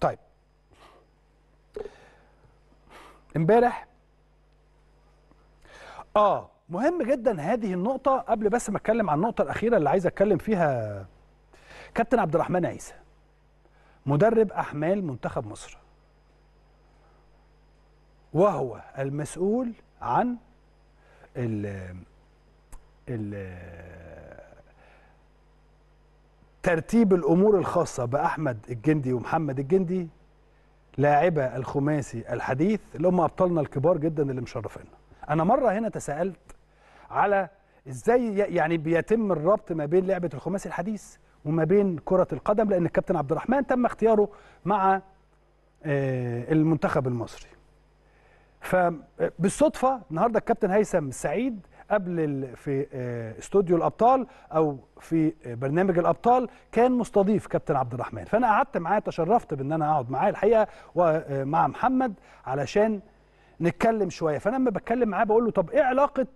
طيب امبارح اه مهم جدا هذه النقطة قبل بس ما اتكلم عن النقطة الأخيرة اللي عايز اتكلم فيها كابتن عبد الرحمن عيسى مدرب أحمال منتخب مصر وهو المسؤول عن ال ال ترتيب الامور الخاصه باحمد الجندي ومحمد الجندي لاعبة الخماسي الحديث اللي هم ابطالنا الكبار جدا اللي مشرفينا انا مره هنا تساءلت على ازاي يعني بيتم الربط ما بين لعبه الخماسي الحديث وما بين كره القدم لان الكابتن عبد الرحمن تم اختياره مع آه، المنتخب المصري فبالصدفه النهارده الكابتن هيثم سعيد قبل في آه، استوديو الابطال او في آه، برنامج الابطال كان مستضيف كابتن عبد الرحمن فانا قعدت معاه تشرفت بان انا اقعد معاه الحقيقه ومع آه، محمد علشان نتكلم شويه فانا لما بتكلم معاه بقول له طب ايه علاقه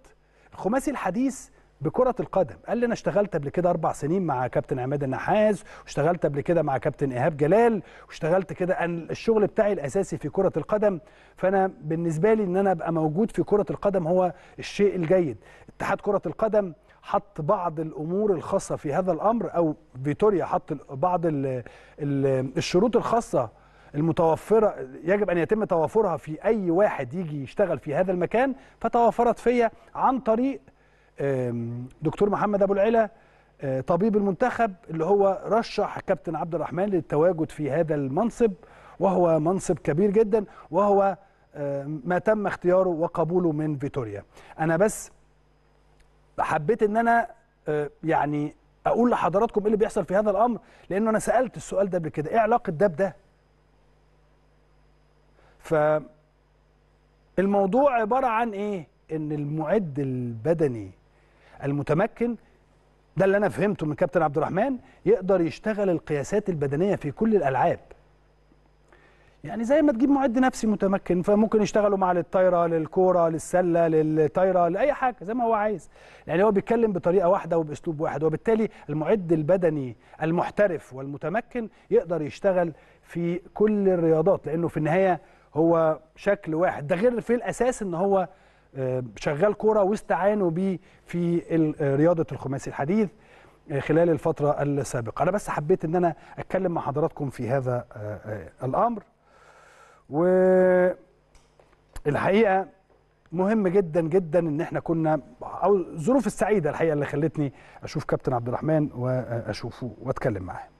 الخماسي الحديث بكرة القدم قال لي أنا اشتغلت قبل كده أربع سنين مع كابتن عماد النحاس واشتغلت قبل كده مع كابتن إيهاب جلال واشتغلت كده أن الشغل بتاعي الأساسي في كرة القدم فأنا بالنسبة لي أن أنا أبقى موجود في كرة القدم هو الشيء الجيد اتحاد كرة القدم حط بعض الامور الخاصه في هذا الامر او فيتوريا حط بعض الـ الـ الشروط الخاصه المتوفره يجب ان يتم توافرها في اي واحد يجي يشتغل في هذا المكان فتوافرت فيا عن طريق دكتور محمد ابو العلا آه، طبيب المنتخب اللي هو رشح كابتن عبد الرحمن للتواجد في هذا المنصب وهو منصب كبير جدا وهو ما تم اختياره وقبوله من فيتوريا انا بس حبيت ان انا آه، يعني اقول لحضراتكم ايه اللي بيحصل في هذا الامر لانه انا سالت السؤال ده قبل كده ايه علاقه ده بده ف الموضوع عباره عن ايه ان المعد البدني المتمكن ده اللي انا فهمته من كابتن عبد الرحمن يقدر يشتغل القياسات البدنيه في كل الالعاب يعني زي ما تجيب معد نفسي متمكن فممكن يشتغلوا مع للطايره للكوره للسله للطايره لاي حاجه زي ما هو عايز يعني هو بيتكلم بطريقه واحده وباسلوب واحد وبالتالي المعد البدني المحترف والمتمكن يقدر يشتغل في كل الرياضات لانه في النهايه هو شكل واحد ده غير في الاساس ان هو شغال كوره واستعانوا بيه في رياضه الخماسي الحديث آه، خلال الفتره السابقه انا بس حبيت ان انا اتكلم مع حضراتكم في هذا آه، آه، الامر والحقيقه مهم جدا جدا ان احنا كنا او الظروف السعيده الحقيقه اللي خلتني اشوف كابتن عبد الرحمن واشوفه واتكلم معاه